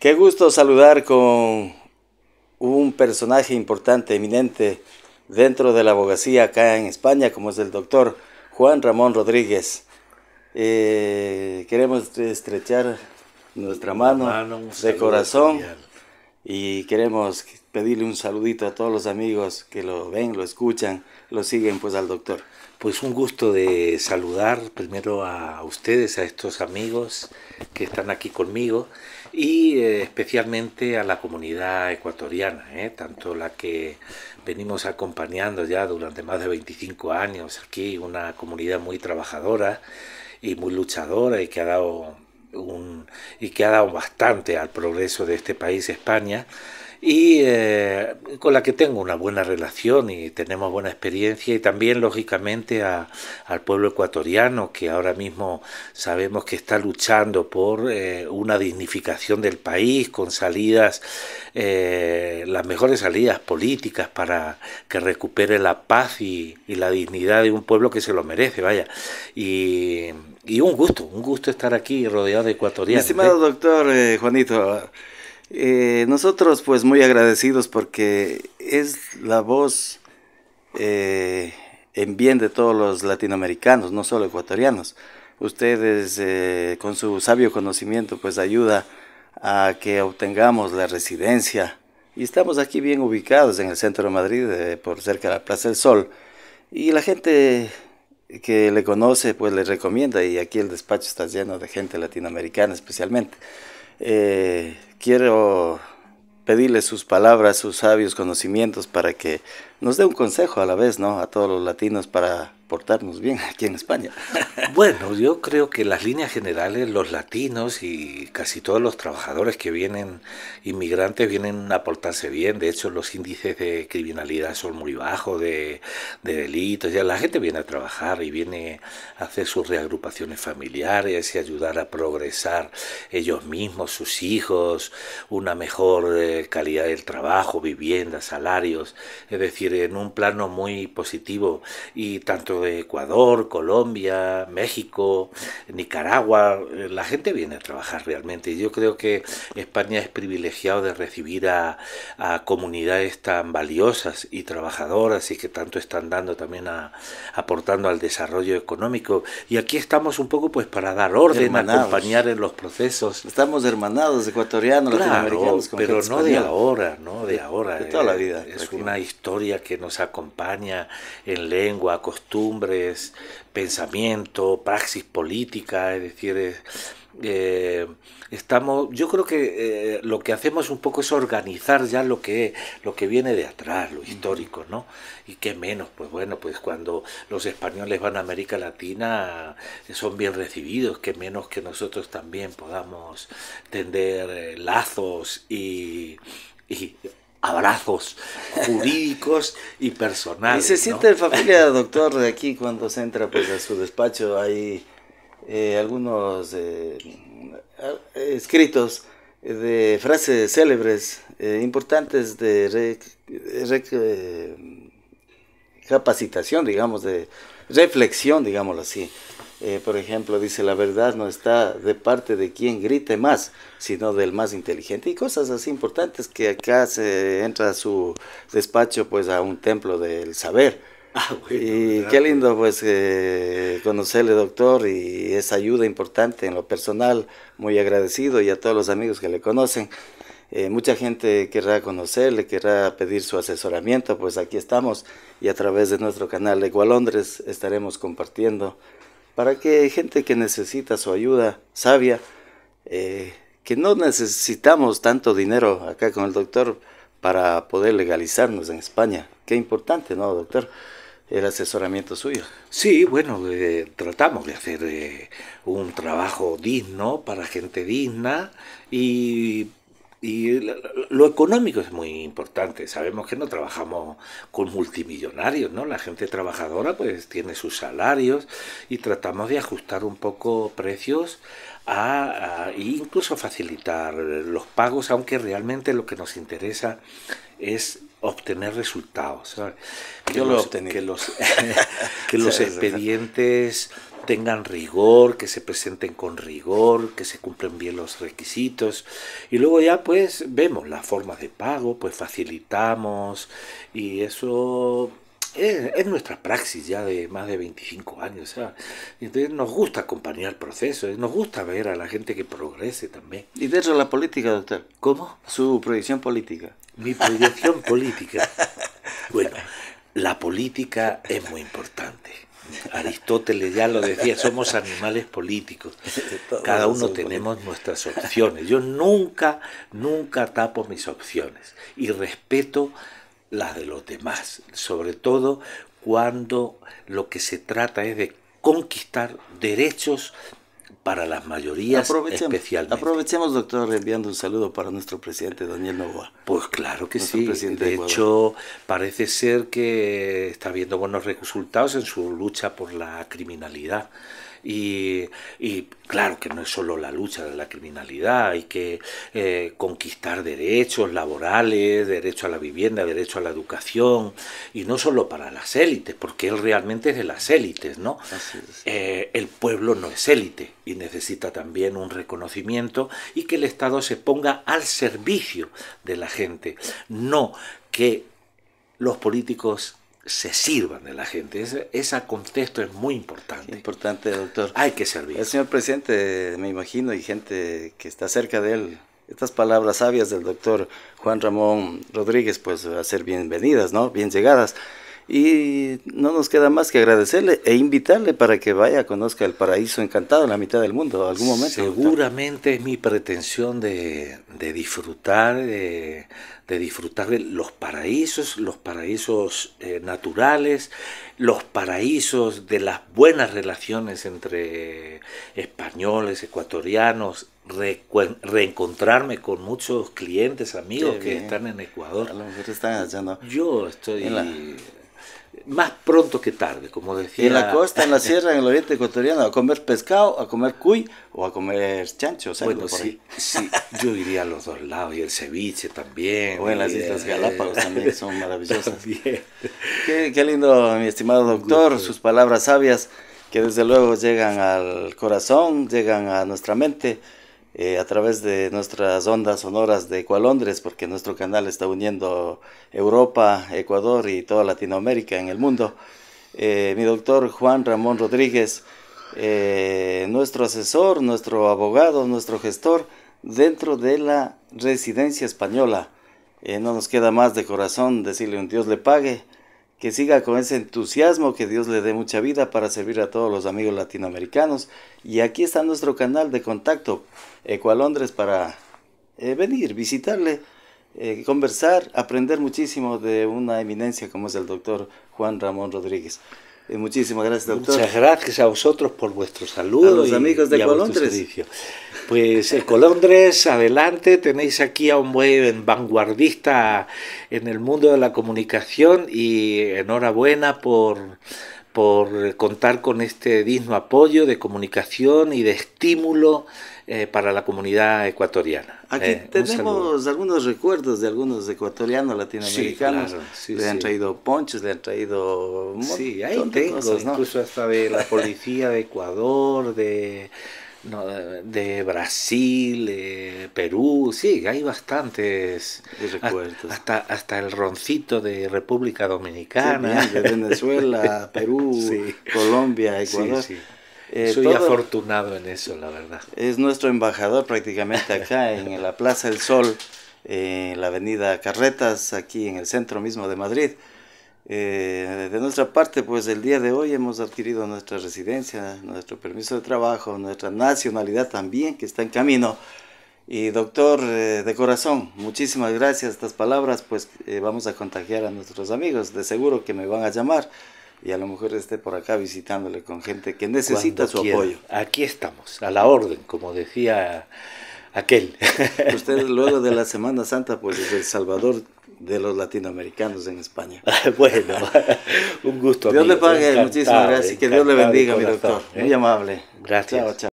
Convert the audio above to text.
Qué gusto saludar con un personaje importante, eminente dentro de la abogacía acá en España, como es el doctor Juan Ramón Rodríguez. Eh, queremos estrechar nuestra mano, de corazón y queremos pedirle un saludito a todos los amigos que lo ven, lo escuchan, lo siguen pues al doctor. Pues un gusto de saludar primero a ustedes, a estos amigos que están aquí conmigo y eh, especialmente a la comunidad ecuatoriana, ¿eh? tanto la que venimos acompañando ya durante más de 25 años aquí, una comunidad muy trabajadora y muy luchadora y que ha dado un, y que ha dado bastante al progreso de este país, España, y eh, con la que tengo una buena relación y tenemos buena experiencia y también lógicamente al pueblo ecuatoriano que ahora mismo sabemos que está luchando por eh, una dignificación del país con salidas, eh, las mejores salidas políticas para que recupere la paz y, la dignidad de un pueblo que se lo merece, vaya. Y, y un gusto, un gusto estar aquí rodeado de ecuatorianos. estimado doctor Juanito, eh, nosotros pues muy agradecidos porque es la voz eh, en bien de todos los latinoamericanos, no solo ecuatorianos. Ustedes eh, con su sabio conocimiento pues ayuda a que obtengamos la residencia. Y estamos aquí bien ubicados en el centro de Madrid, por cerca de la Plaza del Sol. Y la gente que le conoce pues le recomienda y aquí el despacho está lleno de gente latinoamericana especialmente. Eh, quiero pedirle sus palabras, sus sabios conocimientos para que nos dé un consejo a la vez, ¿no? A todos los latinos para portarnos bien aquí en España. bueno, yo creo que las líneas generales, los latinos y casi todos los trabajadores que vienen, inmigrantes, vienen a portarse bien. De hecho, los índices de criminalidad son muy bajos, de, de delitos. Ya la gente viene a trabajar y viene a hacer sus reagrupaciones familiares y ayudar a progresar ellos mismos, sus hijos, una mejor eh, calidad del trabajo, vivienda, salarios. Es decir, en un plano muy positivo y tanto de Ecuador, Colombia, México, Nicaragua, eh, la gente viene a trabajar realmente. Y Yo creo que España es privilegiado de recibir a, comunidades tan valiosas y trabajadoras y que tanto están dando también a, aportando al desarrollo económico. Y aquí estamos un poco pues para dar orden, acompañar en los procesos. Estamos hermanados, ecuatorianos, latinoamericanos. pero no de ahora, no de ahora. De toda la eh, vida. Es una historia que nos acompaña en lengua, costumbre costumbres, pensamiento, praxis política, es decir, eh, estamos, yo creo que eh, lo que hacemos un poco es organizar ya lo que, lo que viene de atrás, lo histórico, ¿no? Y qué menos, pues bueno, pues cuando los españoles van a América Latina eh, son bien recibidos, qué menos que nosotros también podamos tender lazos y abrazos jurídicos y personales. Y se siente familiar, familia doctor de aquí cuando se entra pues a su despacho hay eh, algunos eh, eh, escritos de frases célebres importantes de capacitación, digamos, de reflexión, digámoslo así. Eh, por ejemplo, dice, la verdad no está de parte de quien grite más, sino del más inteligente. Y cosas así importantes que acá se entra a su despacho, pues, a un templo del saber. Ah, y qué lindo, pues, eh, conocerle, doctor, y esa ayuda importante en lo personal. Muy agradecido y a todos los amigos que le conocen. Eh, mucha gente querrá conocerle, querrá pedir su asesoramiento, pues aquí estamos y a través de nuestro canal de Londres estaremos compartiendo para que gente que necesita su ayuda sabia, eh, que no necesitamos tanto dinero acá con el doctor para poder legalizarnos en España. Qué importante, ¿no, doctor? El asesoramiento suyo. Sí, bueno, eh, tratamos de hacer eh, un trabajo digno para gente digna y y lo económico es muy importante. Sabemos que no trabajamos con multimillonarios, ¿no? La gente trabajadora pues tiene sus salarios y tratamos de ajustar un poco precios a, e incluso facilitar los pagos, aunque realmente lo que nos interesa es obtener resultados. Que los, los expedientes tengan rigor, que se presenten con rigor, que se cumplen bien los requisitos. Y luego ya pues vemos las formas de pago, pues facilitamos y eso es, nuestra praxis ya de más de 25 años. Entonces nos gusta acompañar el proceso, nos gusta ver a la gente que progrese también. ¿Y dentro de la política, doctor? ¿Cómo? Su proyección política. Mi proyección política. Bueno, la política es muy importante. Aristóteles ya lo decía, somos animales políticos. Cada uno tenemos nuestras opciones. Yo nunca, nunca tapo mis opciones y respeto las de los demás, sobre todo cuando lo que se trata es de conquistar derechos para las mayorías especialmente. Aprovechemos, doctor, enviando un saludo para nuestro presidente Daniel Novoa. Pues claro que sí. de, de hecho, parece ser que está viendo buenos resultados en su lucha por la criminalidad. Y, y, claro que no es solo la lucha de la criminalidad, hay que eh, conquistar derechos laborales, derecho a la vivienda, derecho a la educación, y no solo para las élites, porque él realmente es de las élites, ¿no? Eh, el pueblo no es élite y necesita también un reconocimiento y que el Estado se ponga al servicio de la gente, no que los políticos se sirvan de la gente. Ese, ese contexto es muy importante. Importante, doctor. Hay que servir. El señor presidente, me imagino, y gente que está cerca de él, estas palabras sabias del doctor Juan Ramón Rodríguez, pues a ser bienvenidas, ¿no? Bien llegadas. Y no nos queda más que agradecerle e invitarle para que vaya, conozca el paraíso encantado en la mitad del mundo algún momento. Seguramente es mi pretensión de, de disfrutar, de, de disfrutar de los paraísos, los paraísos eh, naturales, los paraísos de las buenas relaciones entre españoles, ecuatorianos, reencontrarme con muchos clientes, amigos que están en Ecuador. A lo mejor están haciendo... Yo estoy más pronto que tarde, como decía. En la costa, en la sierra, en el oriente ecuatoriano, a comer pescado, a comer cuy o a comer chancho. Bueno, sí, sí, yo iría a los dos lados y el ceviche también. O en las Islas Galápagos también son maravillosas. Qué, qué lindo, mi estimado doctor, sus palabras sabias que desde luego llegan al corazón, llegan a nuestra mente eh, a través de nuestras ondas sonoras de Ecualondres, porque nuestro canal está uniendo Europa, Ecuador y toda Latinoamérica en el mundo. Eh, mi doctor Juan Ramón Rodríguez, eh, nuestro asesor, nuestro abogado, nuestro gestor dentro de la residencia española. no nos queda más de corazón decirle un Dios le pague que siga con ese entusiasmo, que Dios le dé mucha vida para servir a todos los amigos latinoamericanos. Y aquí está nuestro canal de contacto, Ecualondres, para eh, venir, visitarle, eh, conversar, aprender muchísimo de una eminencia como es el doctor Juan Ramón Rodríguez. Eh, muchísimas gracias, doctor. Muchas gracias a vosotros por vuestro saludo. A los amigos de Colondres. Pues eh, Colondres, adelante, tenéis aquí a un buen vanguardista en el mundo de la comunicación y enhorabuena por por contar con este digno apoyo de comunicación y de estímulo eh, para la comunidad ecuatoriana. Aquí eh, tenemos algunos recuerdos de algunos ecuatorianos latinoamericanos. le han traído ponchos, le han traído... Sí, ahí tengo, incluso hasta de la policía de Ecuador, de... de Brasil, Perú, sí, hay bastantes recuerdos. Hasta, hasta el roncito de República Dominicana. de Venezuela, Perú, Colombia, Ecuador. Eh, Soy afortunado en eso, la verdad. Es nuestro embajador prácticamente acá en la Plaza del Sol, en eh, la avenida Carretas, aquí en el centro mismo de Madrid. Eh, de nuestra parte, pues el día de hoy hemos adquirido nuestra residencia, nuestro permiso de trabajo, nuestra nacionalidad también, que está en camino. Y doctor, de corazón, muchísimas gracias. Estas palabras, pues vamos a contagiar a nuestros amigos. De seguro que me van a llamar y a lo mejor esté por acá visitándole con gente que necesita su apoyo. Aquí estamos, a la orden, como decía aquel. Usted luego de la Semana Santa, pues es el Salvador de los latinoamericanos en España. bueno, un gusto. Dios le pague, muchísimas gracias y que Dios le bendiga, mi doctor. Muy ¿eh? amable. Gracias. Chao, chao.